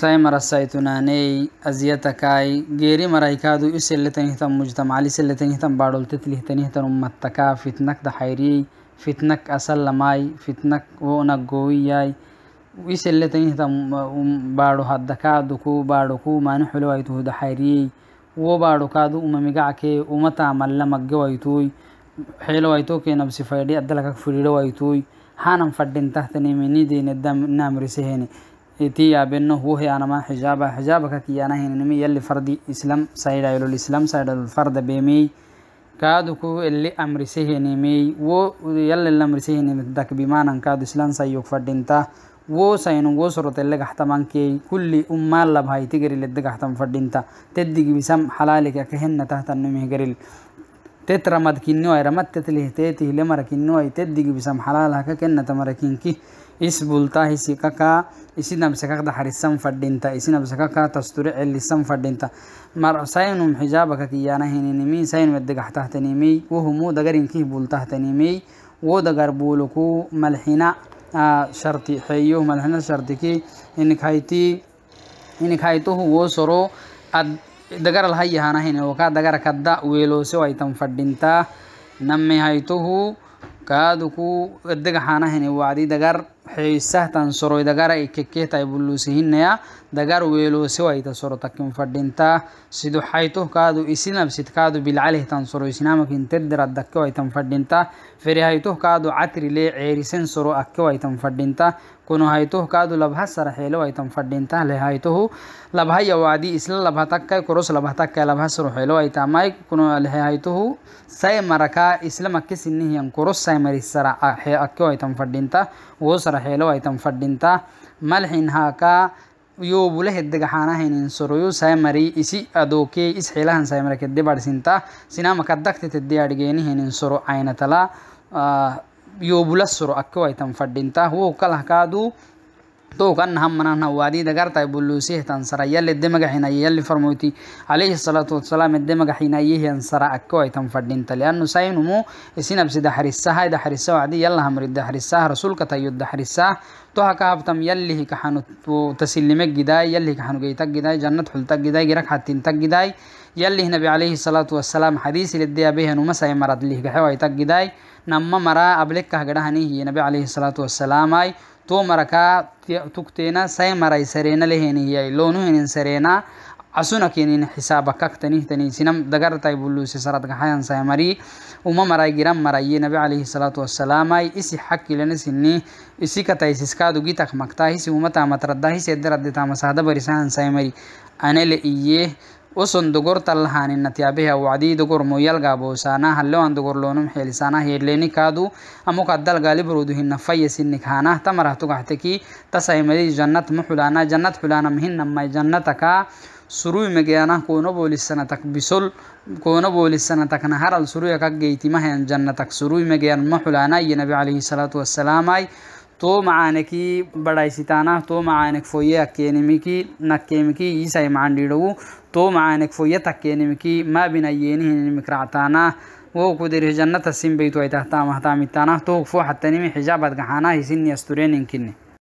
ساي مرا سايتوناني أزيتكاي غيري مرا يكادو يسل تنهتم مجتمع لسل تنهتم بارول تتله تنهتم أمتكا فتنك دحيري فتنك أسلماي فتنك وونك قوياي ويسل تنهتم بارو هدكادوكو باروكو ما نحلو أيتوه دحيري وبارو كادو أمميقعكي أمتا ملمك قويتوي حيلو أيتوكي نبسي فايدي أدلكك فريدو أيتوي حانم فردين تحتني مني دين الدم نامرسيهني iti yaabenno huhe anama xijaba xijabaka kiyanahennimi yalli fardi islam saydayolol islam saydayolol farda beemey kaadu ku elli amrisehenimey wo yallel amrisehenimi dak bimanan kaadu islam sayyok fadhinta wo saynu wo sorotelle gaxtamankey kulli ummaa lab haytigerilede gaxtam fadhinta teddigibisam xalaalika kahena tahtanumihgeril تترمد كنوي رمت تتله تيته لمر كنوي تدق بسم حلالها ككنة مركينكي isbultaa hisikakaa isinabsakakda xarisan fadhinta isinabsakakaa tasture celisan fadhinta mar saynum xijaabaka kiyaanahininimi saynumeddegaxtahtanimey wohumu dagarinkih bultahtanimey wo dagar buuluku malxina sharti xeeyo malxina shartiki inikhayti inikhaituhu wo soro ad ದಗರಲ್ಲಿ ಹಯ್ಯ ಹಾನ ಹೇನೆ ಒಕ ದಗರ ಕದ್ದ ವೇಲೋಸೆ ಐತಂ ಫಡ್ಡಿಂತ ನಮ್ಮೆ ಹೈತುಹು ಕಾದುಕು ಎದ್ದಗ ಹಾನ ಹೇನೆ ವಾದಿ ದಗರ್ xiisahtan soroy dagara ikekkeetay bulluusihinaya dagar weeloosewayta sorotakin fadhintaa sidu haytuhkaadu isinabsidkaadu bilcalihtan soro isinaamakin teddirad akkewaytan fadhintaa ferihaytuhkaadu catrile ceerisen soro akkewaytan fadhintaa kunu haytuhkaadu labha sara xeelowaytan fadhintaa lehaytuhu labhaya waadi isla labhatakkai koros labhatakkai labha soro xeelowayta may kunu lehaytuhu say marakaa isla makkisinihiyan koros say marisara akkewaytan fadhintaa woosara helo ay tan fadhinta malxinhaaka yubulehd dhagxaanahaynin soroyu saymari isi adookey is xilahan saymara kedebadhsinta sinama kaddagtetedde adhigeenihaynin soro aynatala yobula soro akko ay tan fadhinta wow kalahkaadu توكنهم منان وادي دغرتاي بولوسيه تنسر يلي دمغ حين يلي فرموتي عليه الصلاه والسلام دمغ حين يهي انسر اكوي تنفدين لانه ساينمو سينب سيده حريسها ده حريسه وادي يلا امر ده حريسها رسولك تيو ده حريسها تو هكافتم يلي كحنو تسلمك جداي يلي كحنو جيتك جداي جنة حلتك جداي جرك حتين تك جداي يلي النبي عليه الصلاة والسلام حديث للدي أبيه نما سي مرد ليه كحوا يتك جداي نما مرا أبلك كهجرهني هي نبي عليه الصلاة والسلام أي to maraka tugtena sai marai sarena leheniyai lonuhinin sarena asunakenin xisaba kaktanihtanin sinam dagartai bulusi sarad gaxayan sai mari uma marai giran maraye nabi alayhi salaatu wasalaamai isi xakilanasini isi kataisiskaadu gitak maktaa hisi umata matradda hisi edderadde tamasahda barisahan sai mari anele iyee usun dugurta lahanin natyabiha wacdii dugur muyalgaabosaanah lewan dugur loonum xeelisaanah yedlenikaadu amuka dalgaalibrodu hina fayasinik haanah tamarah tugaxteki tasaimadii jannat muxulaana jannat xulaana mihina may jannataka surui megeyanah koona bolisanatak bisol koona bolisanatakna haral suruyakak geytimahayan jannatak surui megeyan muxulaana iyo nabi calayhi salaatu wasalaamay तो माने की बड़ा सीताना तो मायनक फोये अके अकेमिकी नक्केमिकी ई सही मांडीड़ू तो मायनक फोये तकेमिकी मैं बिना ये निक्राताना वो कुदिर जन्नत तस्सीम बीतवाई तहता महता मिताना तो फो हतनी में हिजाबत गहाना हिसिन अस्तुर निकिन्नी